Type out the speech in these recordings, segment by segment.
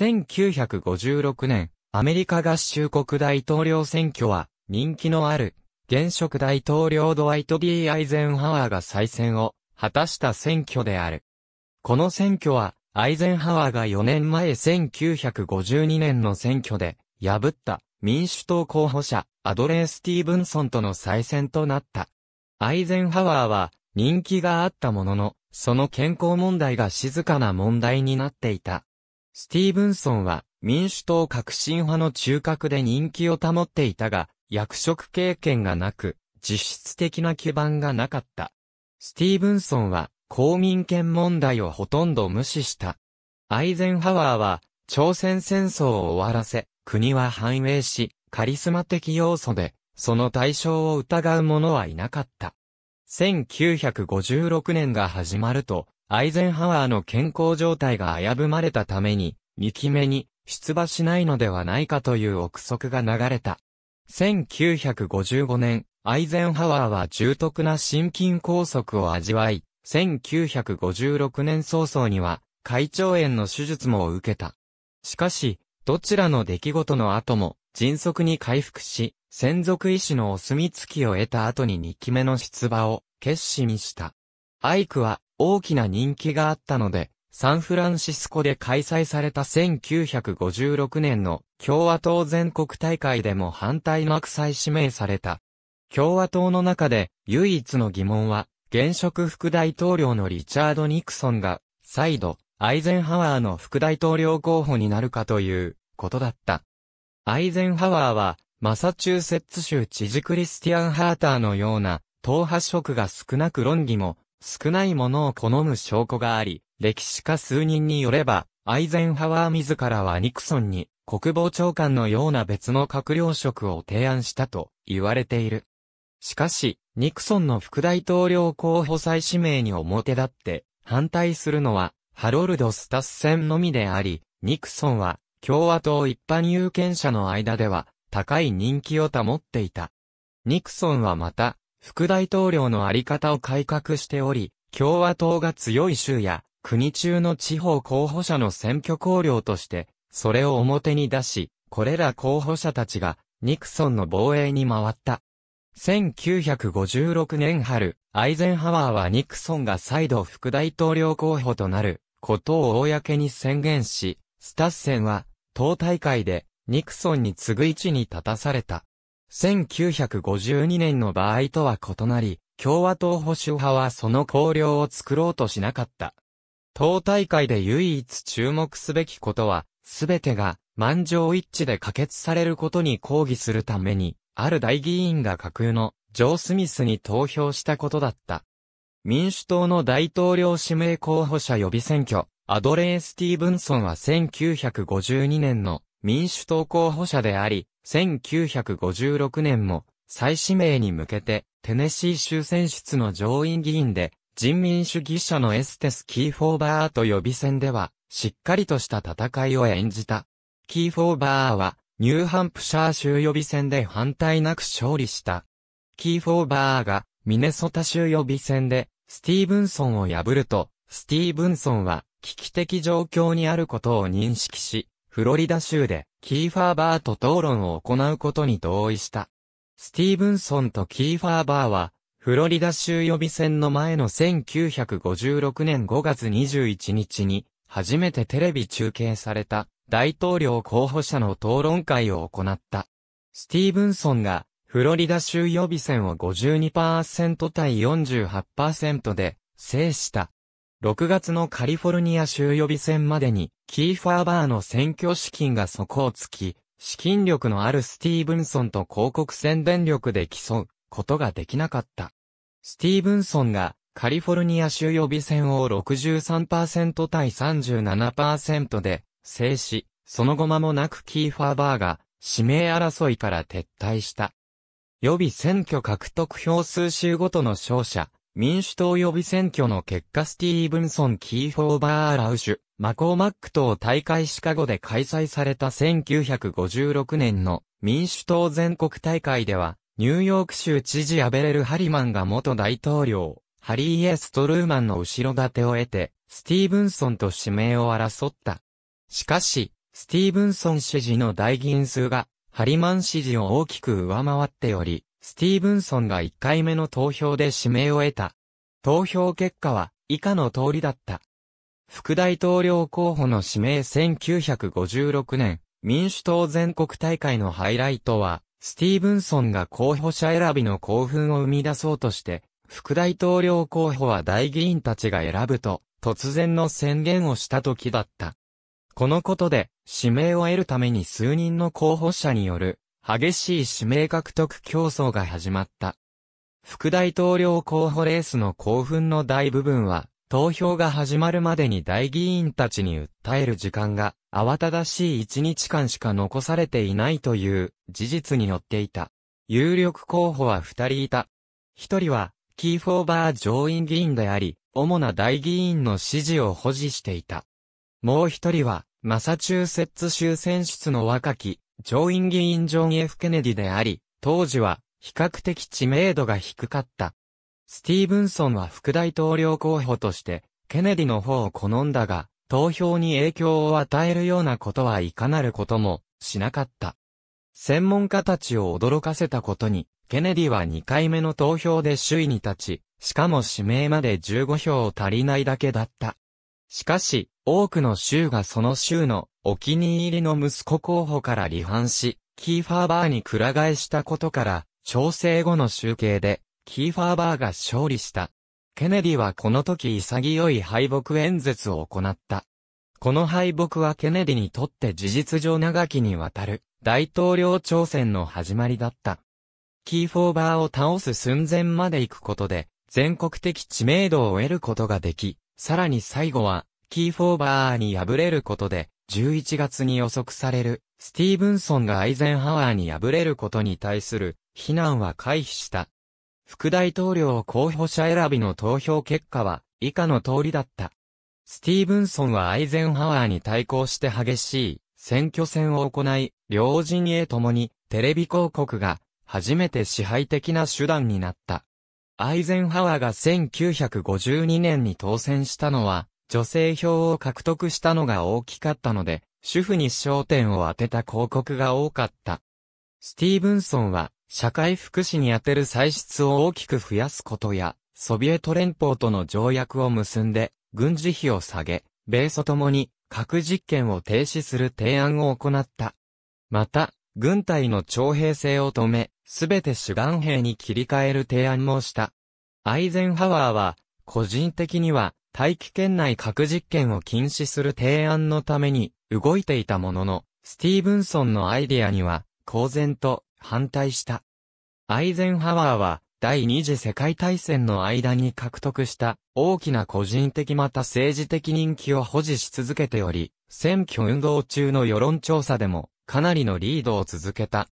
1956年、アメリカ合衆国大統領選挙は、人気のある、現職大統領ドワイト・ D・ アイゼンハワーが再選を果たした選挙である。この選挙は、アイゼンハワーが4年前1952年の選挙で破った民主党候補者アドレー・スティーブンソンとの再選となった。アイゼンハワーは人気があったものの、その健康問題が静かな問題になっていた。スティーブンソンは民主党革新派の中核で人気を保っていたが、役職経験がなく、実質的な基盤がなかった。スティーブンソンは公民権問題をほとんど無視した。アイゼンハワーは朝鮮戦争を終わらせ、国は繁栄し、カリスマ的要素で、その対象を疑う者はいなかった。1956年が始まると、アイゼンハワーの健康状態が危ぶまれたために、2期目に出馬しないのではないかという憶測が流れた。1955年、アイゼンハワーは重篤な心筋梗塞を味わい、1956年早々には、会長炎の手術も受けた。しかし、どちらの出来事の後も、迅速に回復し、専属医師のお墨付きを得た後に2期目の出馬を決心した。アイクは大きな人気があったので、サンフランシスコで開催された1956年の共和党全国大会でも反対幕祭指名された。共和党の中で唯一の疑問は、現職副大統領のリチャード・ニクソンが、再度、アイゼンハワーの副大統領候補になるかということだった。アイゼンハワーは、マサチューセッツ州知事クリスティアン・ハーターのような、党派色が少なく論議も少ないものを好む証拠があり、歴史家数人によれば、アイゼンハワー自らはニクソンに国防長官のような別の閣僚職を提案したと言われている。しかし、ニクソンの副大統領候補再指名に表立って反対するのはハロルド・スタッセンのみであり、ニクソンは共和党一般有権者の間では高い人気を保っていた。ニクソンはまた副大統領のあり方を改革しており、共和党が強い州や国中の地方候補者の選挙公領として、それを表に出し、これら候補者たちがニクソンの防衛に回った。1956年春、アイゼンハワーはニクソンが再度副大統領候補となることを公に宣言し、スタッセンは党大会でニクソンに次ぐ位置に立たされた。1952年の場合とは異なり、共和党保守派はその綱領を作ろうとしなかった。党大会で唯一注目すべきことは、すべてが満場一致で可決されることに抗議するために、ある大議員が架空のジョー・スミスに投票したことだった。民主党の大統領指名候補者予備選挙、アドレー・スティーブンソンは1952年の民主党候補者であり、1956年も再指名に向けてテネシー州選出の上院議員で人民主義者のエステス・キーフォーバーと予備選ではしっかりとした戦いを演じた。キーフォーバーはニューハンプシャー州予備選で反対なく勝利した。キーフォーバーがミネソタ州予備選でスティーブンソンを破ると、スティーブンソンは危機的状況にあることを認識し、フロリダ州で、キーファーバーと討論を行うことに同意した。スティーブンソンとキーファーバーは、フロリダ州予備選の前の1956年5月21日に、初めてテレビ中継された大統領候補者の討論会を行った。スティーブンソンが、フロリダ州予備選を52%対48%で制した。6月のカリフォルニア州予備選までに、キーファーバーの選挙資金が底をつき、資金力のあるスティーブンソンと広告宣伝力で競うことができなかった。スティーブンソンがカリフォルニア州予備選を63%対37%で制し、その後間もなくキーファーバーが指名争いから撤退した。予備選挙獲得票数週ごとの勝者、民主党予備選挙の結果スティーブンソン・キーフォーバー・ラウシュ、マコーマック等大会シカゴで開催された1956年の民主党全国大会では、ニューヨーク州知事アベレル・ハリマンが元大統領、ハリー・エストルーマンの後ろ盾を得て、スティーブンソンと指名を争った。しかし、スティーブンソン支持の大議員数が、ハリマン支持を大きく上回っており、スティーブンソンが1回目の投票で指名を得た。投票結果は以下の通りだった。副大統領候補の指名1956年、民主党全国大会のハイライトは、スティーブンソンが候補者選びの興奮を生み出そうとして、副大統領候補は大議員たちが選ぶと、突然の宣言をした時だった。このことで、指名を得るために数人の候補者による激しい指名獲得競争が始まった。副大統領候補レースの興奮の大部分は、投票が始まるまでに大議員たちに訴える時間が、慌ただしい1日間しか残されていないという事実によっていた。有力候補は2人いた。1人は、キーフォーバー上院議員であり、主な大議員の支持を保持していた。もう1人は、マサチューセッツ州選出の若き、上院議員ジョン・ F・ ケネディであり、当時は比較的知名度が低かった。スティーブンソンは副大統領候補として、ケネディの方を好んだが、投票に影響を与えるようなことはいかなることもしなかった。専門家たちを驚かせたことに、ケネディは2回目の投票で首位に立ち、しかも指名まで15票足りないだけだった。しかし、多くの州がその州のお気に入りの息子候補から離反し、キーファーバーにくら替えしたことから、調整後の集計で、キーファーバーが勝利した。ケネディはこの時潔い敗北演説を行った。この敗北はケネディにとって事実上長きにわたる大統領挑戦の始まりだった。キーフォーバーを倒す寸前まで行くことで全国的知名度を得ることができ、さらに最後は、キーフォーバーに敗れることで、11月に予測される、スティーブンソンがアイゼンハワーに敗れることに対する、非難は回避した。副大統領候補者選びの投票結果は、以下の通りだった。スティーブンソンはアイゼンハワーに対抗して激しい選挙戦を行い、両陣営ともにテレビ広告が初めて支配的な手段になった。アイゼンハワーが1952年に当選したのは、女性票を獲得したのが大きかったので、主婦に焦点を当てた広告が多かった。スティーブンソンは、社会福祉に当てる歳出を大きく増やすことや、ソビエト連邦との条約を結んで、軍事費を下げ、米ソともに核実験を停止する提案を行った。また、軍隊の徴兵制を止め、すべて主眼兵に切り替える提案もした。アイゼンハワーは、個人的には、大気圏内核実験を禁止する提案のために、動いていたものの、スティーブンソンのアイディアには、公然と反対した。アイゼンハワーは、第二次世界大戦の間に獲得した大きな個人的また政治的人気を保持し続けており、選挙運動中の世論調査でもかなりのリードを続けた。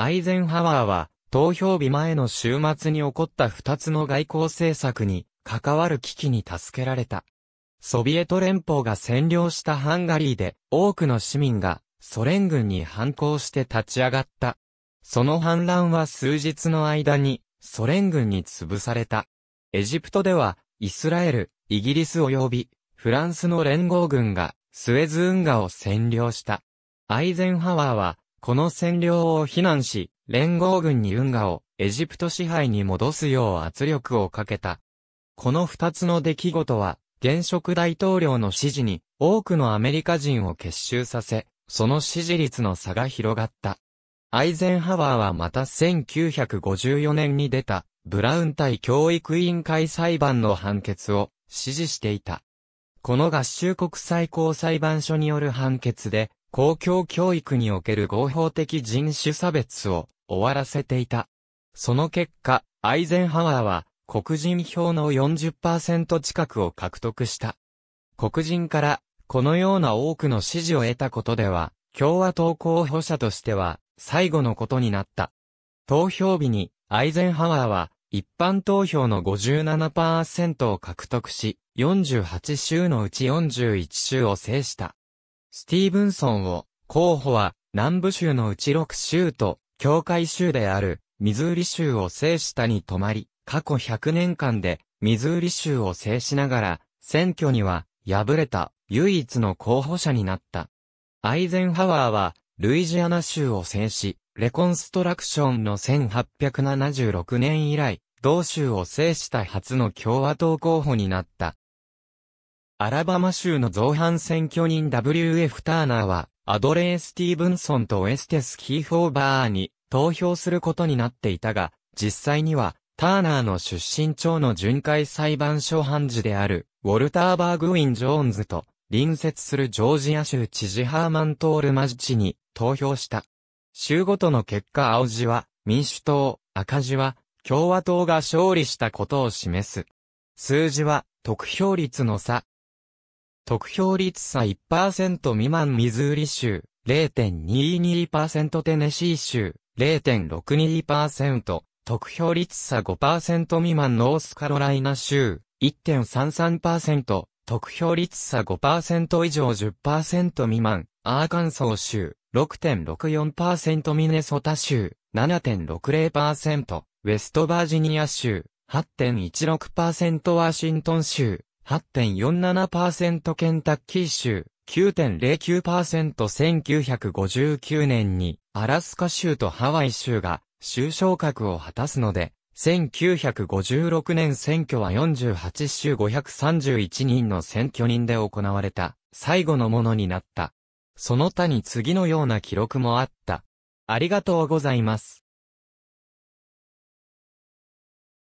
アイゼンハワーは、投票日前の週末に起こった二つの外交政策に関わる危機に助けられた。ソビエト連邦が占領したハンガリーで多くの市民がソ連軍に反抗して立ち上がった。その反乱は数日の間にソ連軍に潰された。エジプトではイスラエル、イギリス及びフランスの連合軍がスエズ運河を占領した。アイゼンハワーはこの占領を非難し、連合軍に運河をエジプト支配に戻すよう圧力をかけた。この二つの出来事は、現職大統領の支持に多くのアメリカ人を結集させ、その支持率の差が広がった。アイゼンハワーはまた1954年に出た、ブラウン対教育委員会裁判の判決を支持していた。この合衆国最高裁判所による判決で、公共教育における合法的人種差別を終わらせていた。その結果、アイゼンハワーは黒人票の40%近くを獲得した。黒人からこのような多くの支持を得たことでは、共和党候補者としては最後のことになった。投票日にアイゼンハワーは一般投票の57%を獲得し、48州のうち41州を制した。スティーブンソンを、候補は南部州のうち6州と、境界州であるミズーリ州を制したに止まり、過去100年間でミズーリ州を制しながら、選挙には敗れた唯一の候補者になった。アイゼンハワーはルイジアナ州を制し、レコンストラクションの1876年以来、同州を制した初の共和党候補になった。アラバマ州の造反選挙人 W.F. ターナーは、アドレー・スティーブンソンとウエステス・キーフォーバーに投票することになっていたが、実際には、ターナーの出身町の巡回裁判所判事である、ウォルター・バーグウィン・ジョーンズと、隣接するジョージア州知事ハーマン・トール・マジチに投票した。州ごとの結果青字は、民主党、赤字は、共和党が勝利したことを示す。数字は、得票率の差、得票率差1%未満ミズーリ州、0.22%テネシー州、0.62%、得票率差5%未満ノースカロライナ州、1.33%、得票率差5%以上10%未満、アーカンソー州、6.64%ミネソタ州、7.60%、ウェストバージニア州、8.16%ワシントン州、8.47%ケンタッキー州、9.09%1959 年にアラスカ州とハワイ州が州昇格を果たすので、1956年選挙は48州531人の選挙人で行われた最後のものになった。その他に次のような記録もあった。ありがとうございます。